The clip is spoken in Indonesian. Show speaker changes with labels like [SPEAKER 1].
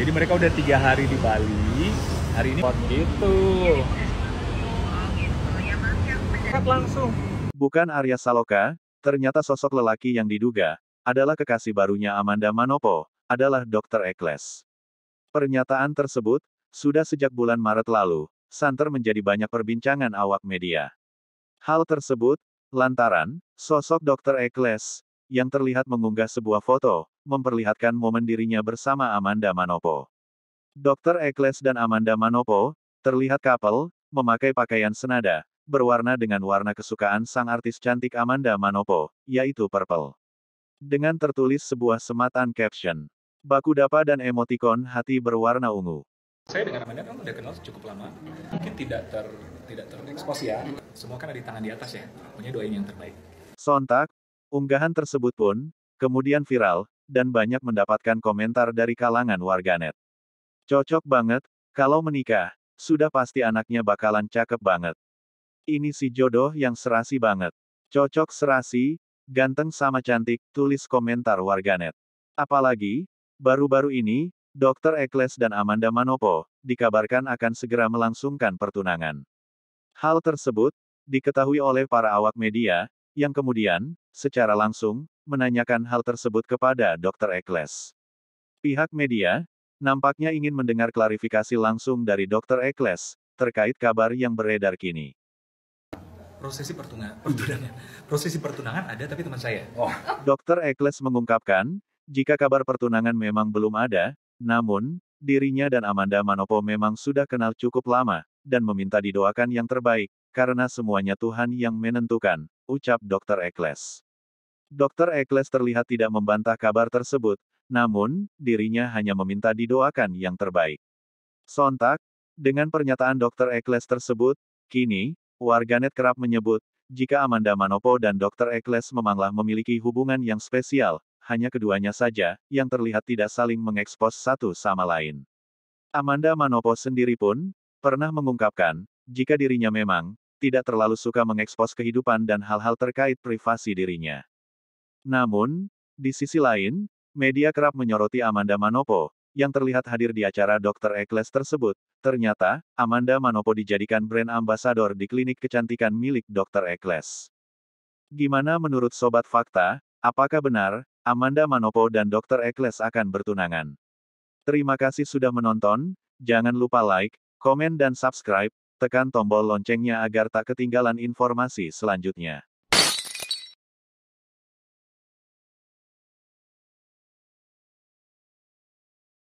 [SPEAKER 1] Jadi mereka udah tiga hari di Bali. Hari ini gitu. langsung. Bukan Arya Saloka, ternyata sosok lelaki yang diduga adalah kekasih barunya Amanda Manopo, adalah Dr. Ekles. Pernyataan tersebut sudah sejak bulan Maret lalu, santer menjadi banyak perbincangan awak media. Hal tersebut lantaran sosok Dr. Ekles yang terlihat mengunggah sebuah foto memperlihatkan momen dirinya bersama Amanda Manopo. Dr. Eccles dan Amanda Manopo, terlihat kapal, memakai pakaian senada, berwarna dengan warna kesukaan sang artis cantik Amanda Manopo, yaitu purple. Dengan tertulis sebuah sematan caption, baku bakudapa dan emotikon hati berwarna ungu. Saya dengan Amanda kan udah kenal cukup lama, mungkin tidak ter tidak terekspos ya. Semua kan ada di tangan di atas ya, punya doain yang terbaik. Sontak, unggahan tersebut pun kemudian viral dan banyak mendapatkan komentar dari kalangan warganet. Cocok banget, kalau menikah, sudah pasti anaknya bakalan cakep banget. Ini si jodoh yang serasi banget. Cocok serasi, ganteng sama cantik, tulis komentar warganet. Apalagi, baru-baru ini, Dr. Ekles dan Amanda Manopo, dikabarkan akan segera melangsungkan pertunangan. Hal tersebut, diketahui oleh para awak media, yang kemudian, secara langsung, menanyakan hal tersebut kepada Dr. Eccles. Pihak media, nampaknya ingin mendengar klarifikasi langsung dari Dr. Eccles, terkait kabar yang beredar kini. Prosesi pertunangan, pertunangan. prosesi pertunangan ada tapi teman saya. Oh. Dr. Eccles mengungkapkan, jika kabar pertunangan memang belum ada, namun, dirinya dan Amanda Manopo memang sudah kenal cukup lama, dan meminta didoakan yang terbaik, karena semuanya Tuhan yang menentukan, ucap Dr. Eccles. Dr. Eccles terlihat tidak membantah kabar tersebut, namun, dirinya hanya meminta didoakan yang terbaik. Sontak, dengan pernyataan Dr. Eccles tersebut, kini, warganet kerap menyebut, jika Amanda Manopo dan Dr. Eccles memanglah memiliki hubungan yang spesial, hanya keduanya saja, yang terlihat tidak saling mengekspos satu sama lain. Amanda Manopo sendiri pun, pernah mengungkapkan, jika dirinya memang, tidak terlalu suka mengekspos kehidupan dan hal-hal terkait privasi dirinya. Namun, di sisi lain, media kerap menyoroti Amanda Manopo, yang terlihat hadir di acara Dr. Eccles tersebut. Ternyata, Amanda Manopo dijadikan brand ambasador di klinik kecantikan milik Dr. Eccles. Gimana menurut Sobat Fakta, apakah benar, Amanda Manopo dan Dr. Eccles akan bertunangan? Terima kasih sudah menonton, jangan lupa like, komen dan subscribe, tekan tombol loncengnya agar tak ketinggalan informasi selanjutnya.